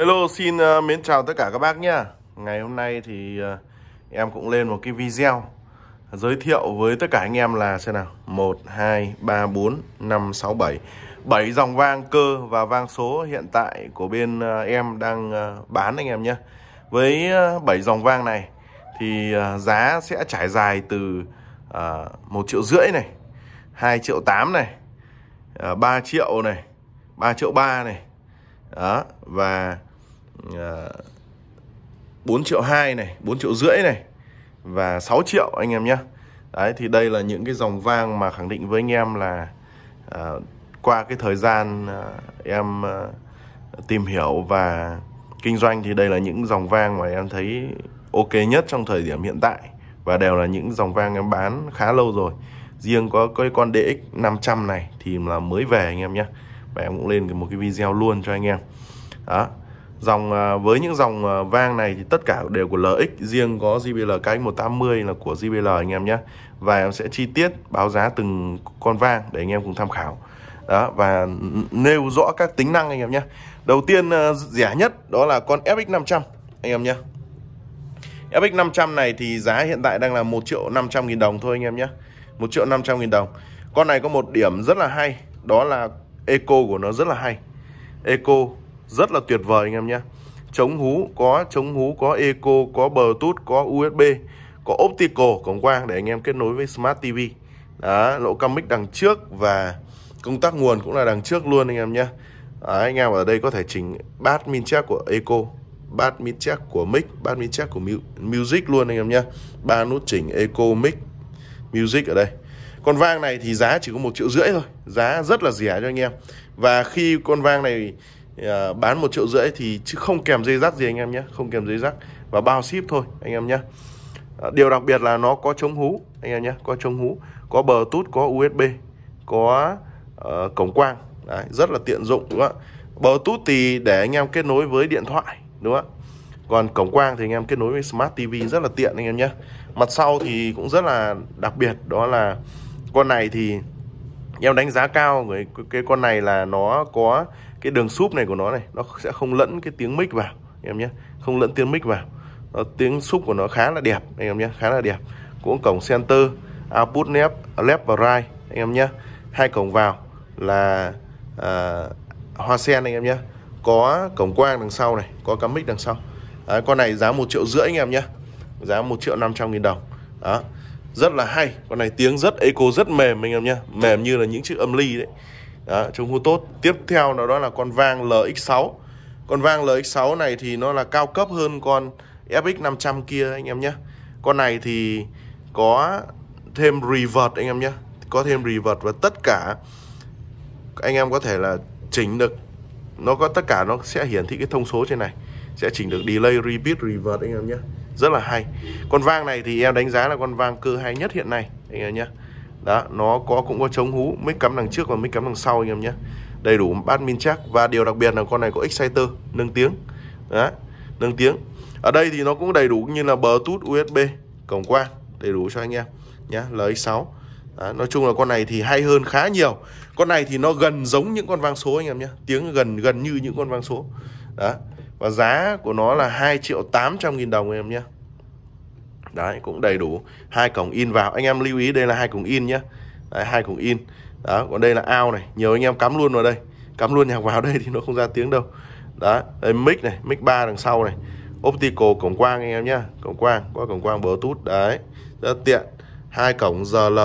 Hello, xin uh, mến chào tất cả các bác nhé Ngày hôm nay thì uh, em cũng lên một cái video giới thiệu với tất cả anh em là xem nào 1, 2, 3, 4, 5, 6, 7 7 dòng vang cơ và vang số hiện tại của bên uh, em đang uh, bán anh em nhé Với uh, 7 dòng vang này thì uh, giá sẽ trải dài từ uh, 1 triệu rưỡi này 2 triệu 8 này uh, 3 triệu này 3 triệu 3 này đó và 4 ờ, triệu 2 này 4 triệu rưỡi này và 6 triệu anh em nhé Đấy thì đây là những cái dòng vang mà khẳng định với anh em là à, qua cái thời gian à, em à, tìm hiểu và kinh doanh thì đây là những dòng vang mà em thấy ok nhất trong thời điểm hiện tại và đều là những dòng vang em bán khá lâu rồi. Riêng có cái con DX 500 này thì là mới về anh em nhé. Và em cũng lên một cái video luôn cho anh em. Đó dòng à, với những dòng à, vang này thì tất cả đều của LX riêng có JBL KX180 là của JBL anh em nhé và em sẽ chi tiết báo giá từng con vang để anh em cùng tham khảo đó và nêu rõ các tính năng anh em nhé đầu tiên à, rẻ nhất đó là con FX500 anh em nhé FX500 này thì giá hiện tại đang là 1 triệu 500 nghìn đồng thôi anh em nhé 1 triệu 500 nghìn đồng Con này có một điểm rất là hay Đó là eco của nó rất là hay Eco rất là tuyệt vời anh em nhé chống hú có chống hú có eco có bluetooth có usb có optical cổng quang để anh em kết nối với smart tv đó lỗ cam mic đằng trước và công tắc nguồn cũng là đằng trước luôn anh em nhé anh em ở đây có thể chỉnh bass min check của eco bass min check của mic bass min check của music luôn anh em nhé ba nút chỉnh eco mic music ở đây con vang này thì giá chỉ có một triệu rưỡi thôi giá rất là rẻ cho anh em và khi con vang này Ờ, bán một triệu rưỡi thì chứ không kèm dây rắc gì anh em nhé không kèm dây rắc và bao ship thôi anh em nhé ờ, điều đặc biệt là nó có chống hú anh em nhé có chống hú có bờ tút có usb có uh, cổng quang Đấy, rất là tiện dụng đúng không ạ bờ tút thì để anh em kết nối với điện thoại đúng không ạ còn cổng quang thì anh em kết nối với Smart TV rất là tiện anh em nhé Mặt sau thì cũng rất là đặc biệt Đó là con này thì em đánh giá cao cái, cái con này là nó có cái đường súp này của nó này nó sẽ không lẫn cái tiếng mic vào anh em nhé không lẫn tiếng mic vào nó, tiếng súp của nó khá là đẹp anh em nhé khá là đẹp cũng cổng center output left left và right anh em nhé hai cổng vào là à, hoa sen anh em nhé có cổng quang đằng sau này có cắm mic đằng sau à, con này giá một triệu rưỡi anh em nhé giá một triệu năm trăm nghìn đồng đó rất là hay con này tiếng rất eco rất mềm anh em nhé mềm như là những chiếc âm ly đấy đó, chống hút tốt tiếp theo đó, là con vang LX6 con vang LX6 này thì nó là cao cấp hơn con FX500 kia anh em nhé con này thì có thêm revert anh em nhé có thêm revert và tất cả anh em có thể là chỉnh được nó có tất cả nó sẽ hiển thị cái thông số trên này sẽ chỉnh được delay repeat revert anh em nhé rất là hay con vang này thì em đánh giá là con vang cơ hay nhất hiện nay anh em nhé đó nó có cũng có chống hú mic cắm đằng trước và mic cắm đằng sau anh em nhé đầy đủ bát min chắc và điều đặc biệt là con này có exciter nâng tiếng đó nâng tiếng ở đây thì nó cũng đầy đủ như là bluetooth usb cổng quang đầy đủ cho anh em nhé lx 6 nói chung là con này thì hay hơn khá nhiều Con này thì nó gần giống những con vang số anh em nhé Tiếng gần gần như những con vang số Đó Và giá của nó là 2 triệu 800 nghìn đồng anh em nhé đấy cũng đầy đủ hai cổng in vào anh em lưu ý đây là hai cổng in nhé đấy, hai cổng in đó còn đây là ao này nhiều anh em cắm luôn vào đây cắm luôn nhạc vào đây thì nó không ra tiếng đâu đó đây mic này mic ba đằng sau này optical cổng quang anh em nhá cổng quang qua cổng quang tút đấy rất tiện hai cổng rl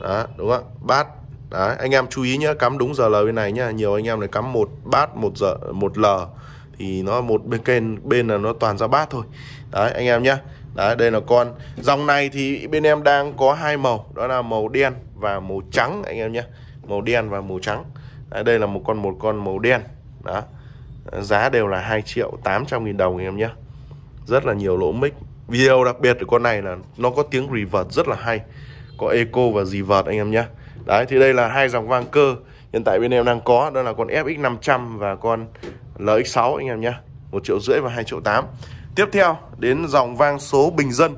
đó đúng không bát đấy anh em chú ý nhé cắm đúng rl bên này nhá nhiều anh em này cắm một bát một giờ một l thì nó một bên kênh bên là nó toàn ra bát thôi đấy anh em nhá Đấy, đây là con dòng này thì bên em đang có hai màu đó là màu đen và màu trắng anh em nhé màu đen và màu trắng Đấy, đây là một con một con màu đen đó giá đều là 2 triệu 800 nghìn đồng anh em nhé rất là nhiều lỗ mic video đặc biệt của con này là nó có tiếng revert rất là hay có eco và gì revert anh em nhé đấy thì đây là hai dòng vang cơ hiện tại bên em đang có đó là con FX 500 và con LX6 anh em nhé một triệu rưỡi và 2 triệu 8 Tiếp theo đến dòng vang số bình dân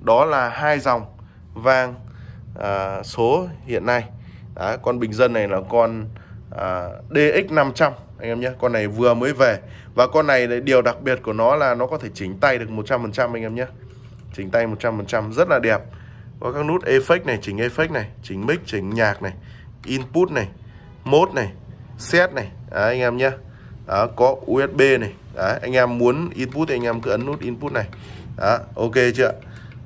Đó là hai dòng vang à, số hiện nay Đấy, Con bình dân này là con à, DX500 anh em nhé Con này vừa mới về Và con này điều đặc biệt của nó là nó có thể chỉnh tay được 100% anh em nhé Chỉnh tay 100% rất là đẹp Có các nút effect này, chỉnh effect này Chỉnh mic, chỉnh nhạc này Input này, mode này, set này Đấy, anh em nhé đó, có USB này đó, anh em muốn input thì anh em cứ ấn nút input này đó, ok chưa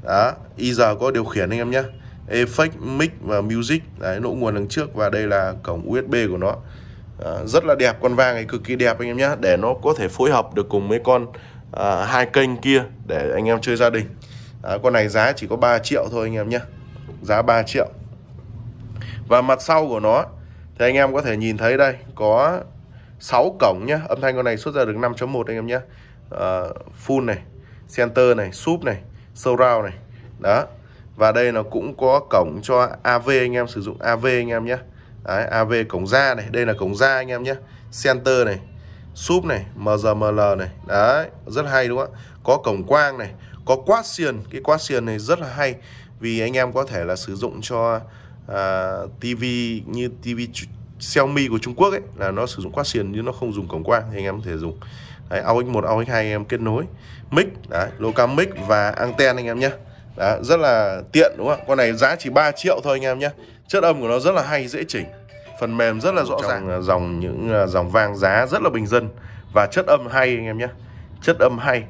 đó y giờ có điều khiển anh em nhé effect mic và music đấy lỗ nguồn đằng trước và đây là cổng USB của nó à, rất là đẹp con vàng này cực kỳ đẹp anh em nhé để nó có thể phối hợp được cùng mấy con à, hai kênh kia để anh em chơi gia đình à, con này giá chỉ có 3 triệu thôi anh em nhé giá 3 triệu và mặt sau của nó thì anh em có thể nhìn thấy đây có 6 cổng nhá âm thanh con này xuất ra được 5.1 anh em nhé uh, ờ, full này center này sub này surround này đó và đây nó cũng có cổng cho AV anh em sử dụng AV anh em nhé Đấy, AV cổng ra này đây là cổng ra anh em nhé center này sub này MGML này đấy rất hay đúng không ạ có cổng quang này có quát xiền cái quát xiền này rất là hay vì anh em có thể là sử dụng cho uh, à, TV như TV Xiaomi của Trung Quốc ấy là nó sử dụng quad xiên nhưng nó không dùng cổng quang thì anh em có thể dùng đấy, aux 1 aux 2 anh em kết nối mic đấy, local mic và anten anh em nhé rất là tiện đúng không con này giá chỉ 3 triệu thôi anh em nhé chất âm của nó rất là hay dễ chỉnh phần mềm rất là rõ Trong ràng dòng những à, dòng vàng giá rất là bình dân và chất âm hay anh em nhé chất âm hay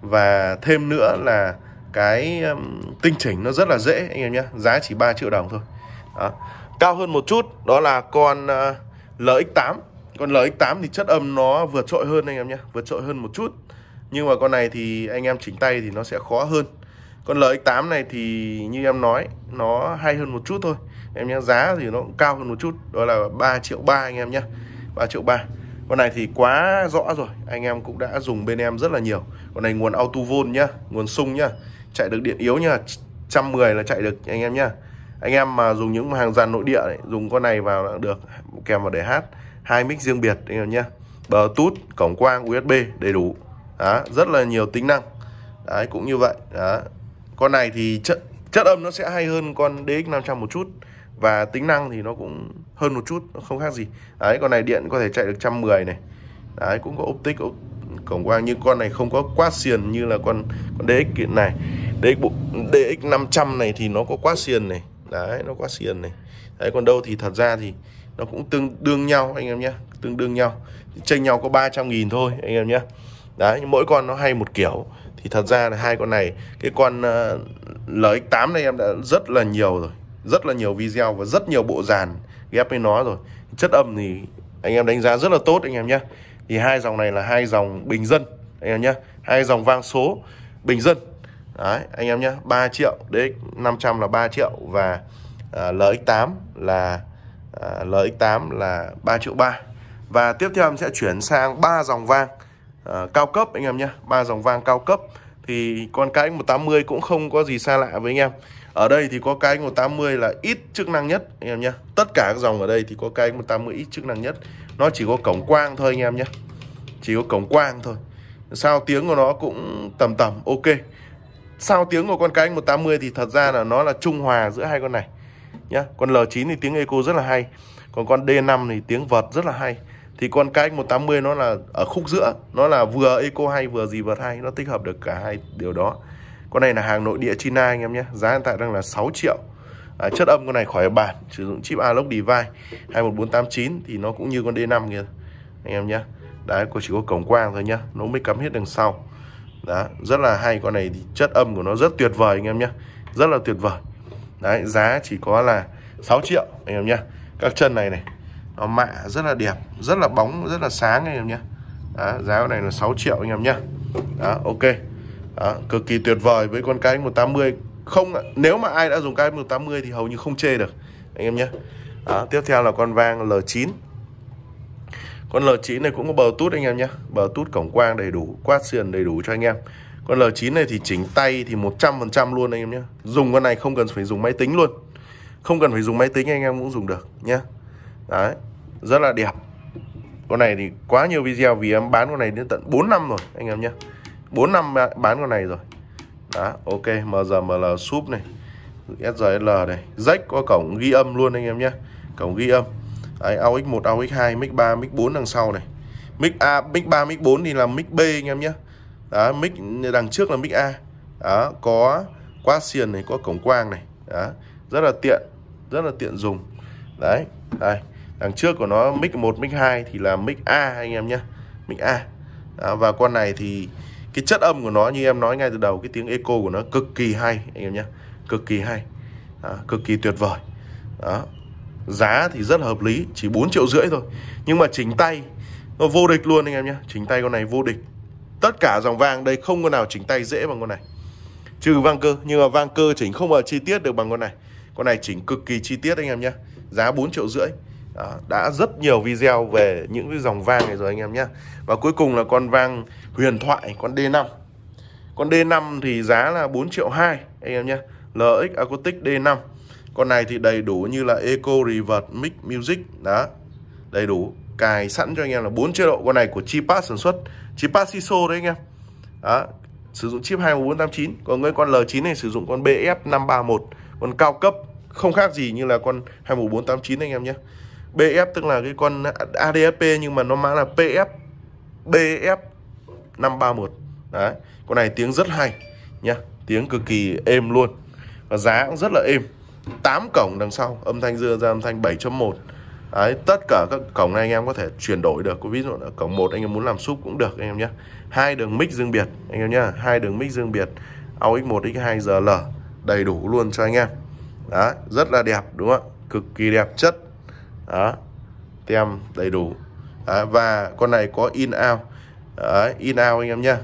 và thêm nữa là cái um, tinh chỉnh nó rất là dễ anh em nhé giá chỉ 3 triệu đồng thôi đó cao hơn một chút đó là con ờ, LX8 con LX8 thì chất âm nó vượt trội hơn anh em nhé vượt trội hơn một chút nhưng mà con này thì anh em chỉnh tay thì nó sẽ khó hơn con LX8 này thì như em nói nó hay hơn một chút thôi em nhé giá thì nó cũng cao hơn một chút đó là 3 triệu ba anh em nhé 3 triệu ba con này thì quá rõ rồi anh em cũng đã dùng bên em rất là nhiều con này nguồn autovol nhá nguồn sung nhá chạy được điện yếu nhá 110 là chạy được anh em nhá anh em mà dùng những hàng dàn nội địa này, dùng con này vào là được kèm vào để hát hai mic riêng biệt anh em nhé Bluetooth cổng quang USB đầy đủ đó, rất là nhiều tính năng đấy cũng như vậy đó. con này thì chất chất âm nó sẽ hay hơn con DX500 một chút và tính năng thì nó cũng hơn một chút nó không khác gì đấy con này điện có thể chạy được 110 này đấy cũng có optic cổng quang nhưng con này không có quá xiền như là con con DX kiện này DX DX500 này thì nó có quá xiền này đấy nó quá xiên này đấy còn đâu thì thật ra thì nó cũng tương đương nhau anh em nhé tương đương nhau chênh nhau có 300 nghìn thôi anh em nhé đấy mỗi con nó hay một kiểu thì thật ra là hai con này cái con uh, ờ, LX8 này em đã rất là nhiều rồi rất là nhiều video và rất nhiều bộ dàn ghép với nó rồi chất âm thì anh em đánh giá rất là tốt anh em nhé thì hai dòng này là hai dòng bình dân anh em nhé hai dòng vang số bình dân Đấy, anh em nhé 3 triệu DX500 là 3 triệu và à, LX8 là à, LX8 là 3 triệu 3 và tiếp theo em sẽ chuyển sang ba dòng vang à, cao cấp anh em nhé ba dòng vang cao cấp thì con cái 180 cũng không có gì xa lạ với anh em ở đây thì có cái 180 là ít chức năng nhất anh em nhé tất cả các dòng ở đây thì có cái 180 ít chức năng nhất nó chỉ có cổng quang thôi anh em nhé chỉ có cổng quang thôi sao tiếng của nó cũng tầm tầm ok sau tiếng của con cái anh 180 thì thật ra là nó là trung hòa giữa hai con này nhá. Con L9 thì tiếng eco rất là hay. Còn con D5 thì tiếng vật rất là hay. Thì con cái 180 nó là ở khúc giữa, nó là vừa eco hay vừa gì vợt hay, nó tích hợp được cả hai điều đó. Con này là hàng nội địa China anh em nhé Giá hiện tại đang là 6 triệu à, Chất âm con này khỏi bản Sử dụng chip Alok Device 21489 Thì nó cũng như con D5 kìa Anh em nhé Đấy, cô chỉ có cổng quang thôi nhá Nó mới cắm hết đằng sau đó, rất là hay con này thì chất âm của nó rất tuyệt vời anh em nhé Rất là tuyệt vời Đấy, giá chỉ có là 6 triệu anh em nhé Các chân này này Nó mạ rất là đẹp, rất là bóng, rất là sáng anh em nhé Đó, giá này là 6 triệu anh em nhé Đó, ok Đó, Cực kỳ tuyệt vời với con cái 180 không Nếu mà ai đã dùng cái 180 thì hầu như không chê được Anh em nhé Đó, Tiếp theo là con vang L9 con L9 này cũng có bờ tút anh em nhé Bờ tút cổng quang đầy đủ Quát xiên đầy đủ cho anh em Con L9 này thì chỉnh tay thì 100% luôn anh em nhé Dùng con này không cần phải dùng máy tính luôn Không cần phải dùng máy tính anh em cũng dùng được nhé Đấy Rất là đẹp Con này thì quá nhiều video vì em bán con này đến tận 4 năm rồi anh em nhé 4 năm bán con này rồi Đó ok MGML súp này SRL này Rách có cổng ghi âm luôn anh em nhé Cổng ghi âm Đấy, aux 1 aux 2 mic 3 mic 4 đằng sau này mic A mic 3 mic 4 thì là mic B anh em nhé đó mic đằng trước là mic A đó có quát xiền này có cổng quang này đó rất là tiện rất là tiện dùng đấy đây đằng trước của nó mic 1 mic 2 thì là mic A anh em nhé mic A đó, và con này thì cái chất âm của nó như em nói ngay từ đầu cái tiếng eco của nó cực kỳ hay anh em nhé cực kỳ hay đó, cực kỳ tuyệt vời đó giá thì rất là hợp lý chỉ 4 triệu rưỡi thôi nhưng mà chỉnh tay nó vô địch luôn anh em nhé chỉnh tay con này vô địch tất cả dòng vàng đây không con nào chỉnh tay dễ bằng con này trừ vang cơ nhưng mà vang cơ chỉnh không bao chi tiết được bằng con này con này chỉnh cực kỳ chi tiết anh em nhé giá 4 triệu rưỡi à, đã rất nhiều video về những cái dòng vang này rồi anh em nhé và cuối cùng là con vang huyền thoại con D5 con D5 thì giá là 4 triệu 2 anh em nhé LX Acoustic D5 con này thì đầy đủ như là Eco Reverb Mix Music đó đầy đủ cài sẵn cho anh em là bốn chế độ con này của Chipat sản xuất Chipat Siso đấy anh em đó sử dụng chip 21489 còn cái con L9 này sử dụng con BF531 con cao cấp không khác gì như là con 21489 anh em nhé BF tức là cái con ADSP nhưng mà nó mã là PF BF531 đấy con này tiếng rất hay nhá tiếng cực kỳ êm luôn và giá cũng rất là êm 8 cổng đằng sau âm thanh dưa ra âm thanh 7.1 Đấy, tất cả các cổng này anh em có thể chuyển đổi được ví dụ là cổng một anh em muốn làm súp cũng được anh em nhé hai đường mic riêng biệt anh em nhé hai đường mic riêng biệt aux 1 x 2 l đầy đủ luôn cho anh em đó rất là đẹp đúng không ạ cực kỳ đẹp chất đó tem đầy đủ đó, và con này có in out Đấy, in out anh em nhé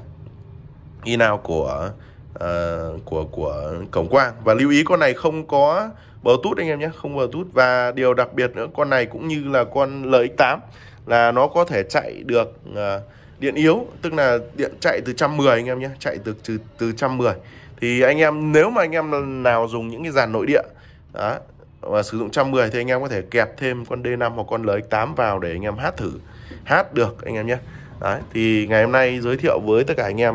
in out của Ờ, của của cổng quang và lưu ý con này không có Bluetooth anh em nhé không Bluetooth và điều đặc biệt nữa con này cũng như là con LX8 là nó có thể chạy được uh, điện yếu tức là điện chạy từ 110 anh em nhé chạy từ từ, từ 110 thì anh em nếu mà anh em nào dùng những cái dàn nội địa đó, và sử dụng 110 thì anh em có thể kẹp thêm con D5 hoặc con LX8 vào để anh em hát thử hát được anh em nhé Đấy, thì ngày hôm nay giới thiệu với tất cả anh em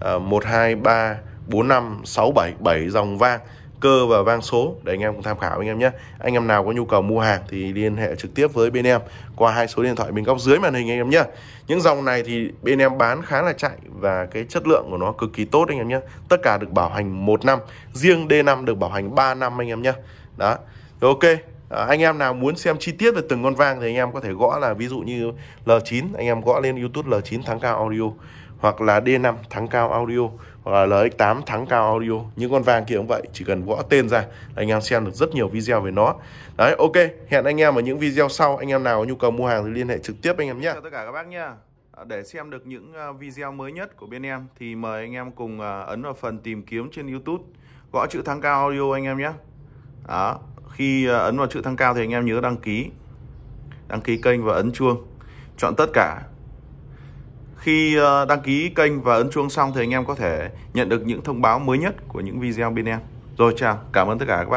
1, 2, 3, 4, 5, 6, 7, 7 dòng vang cơ và vang số để anh em cùng tham khảo anh em nhé anh em nào có nhu cầu mua hàng thì liên hệ trực tiếp với bên em qua hai số điện thoại bên góc dưới màn hình anh em nhé những dòng này thì bên em bán khá là chạy và cái chất lượng của nó cực kỳ tốt anh em nhé tất cả được bảo hành một năm riêng D5 được bảo hành 3 năm anh em nhé đó rồi ok À, anh em nào muốn xem chi tiết về từng con vang thì anh em có thể gõ là ví dụ như L9 anh em gõ lên YouTube L9 tháng cao audio hoặc là D5 thắng cao audio hoặc là LX8 thắng cao audio những con vàng kia cũng vậy chỉ cần gõ tên ra anh em xem được rất nhiều video về nó đấy ok hẹn anh em ở những video sau anh em nào có nhu cầu mua hàng thì liên hệ trực tiếp anh em nhé chào tất cả các bác nhé à, để xem được những à, video mới nhất của bên em thì mời anh em cùng à, ấn vào phần tìm kiếm trên YouTube gõ chữ thắng cao audio anh em nhé đó khi ấn vào chữ thăng cao thì anh em nhớ đăng ký đăng ký kênh và ấn chuông chọn tất cả khi ờ, đăng ký kênh và ấn chuông xong thì anh em có thể nhận được những thông báo mới nhất của những video bên em. Rồi chào, cảm ơn tất cả các bạn.